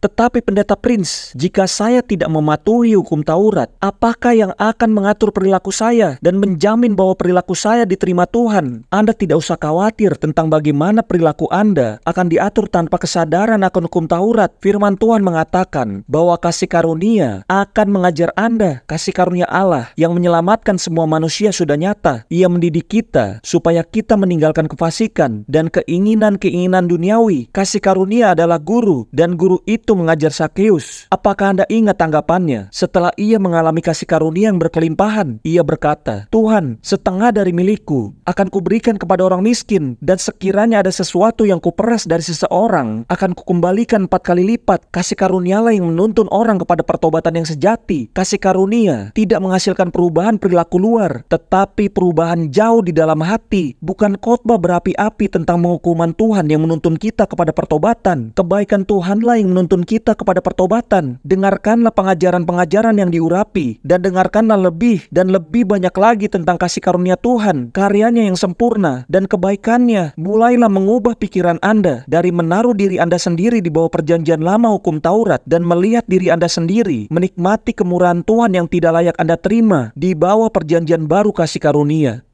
Tetapi pendeta Prince, jika saya tidak mematuhi hukum Taurat, apakah yang akan mengatur perilaku saya dan menjamin bahwa perilaku saya diterima Tuhan? Anda tidak usah khawatir tentang bagaimana perilaku Anda akan diatur tanpa kesadaran akan hukum Taurat. Firman Tuhan mengatakan bahwa kasih karunia akan mengajar Anda. Kasih karunia Allah yang menyelamatkan semua manusia sudah nyata. Ia mendidik kita supaya kita meninggalkan kefasikan dan keinginan-keinginan duniawi. Kasih karunia adalah guru dan guru itu itu mengajar Sakeus. Apakah Anda ingat tanggapannya? Setelah ia mengalami kasih karunia yang berkelimpahan, ia berkata, Tuhan, setengah dari milikku akan kuberikan kepada orang miskin, dan sekiranya ada sesuatu yang kuperas dari seseorang, akan kukembalikan empat kali lipat. Kasih karunialah yang menuntun orang kepada pertobatan yang sejati. Kasih karunia tidak menghasilkan perubahan perilaku luar, tetapi perubahan jauh di dalam hati, bukan khotbah berapi-api tentang penghukuman Tuhan yang menuntun kita kepada pertobatan. Kebaikan Tuhanlah yang menuntun menuntun kita kepada pertobatan. Dengarkanlah pengajaran-pengajaran yang diurapi dan dengarkanlah lebih dan lebih banyak lagi tentang kasih karunia Tuhan, karyanya yang sempurna dan kebaikannya. Mulailah mengubah pikiran Anda dari menaruh diri Anda sendiri di bawah perjanjian lama hukum Taurat dan melihat diri Anda sendiri menikmati kemurahan Tuhan yang tidak layak Anda terima di bawah perjanjian baru kasih karunia.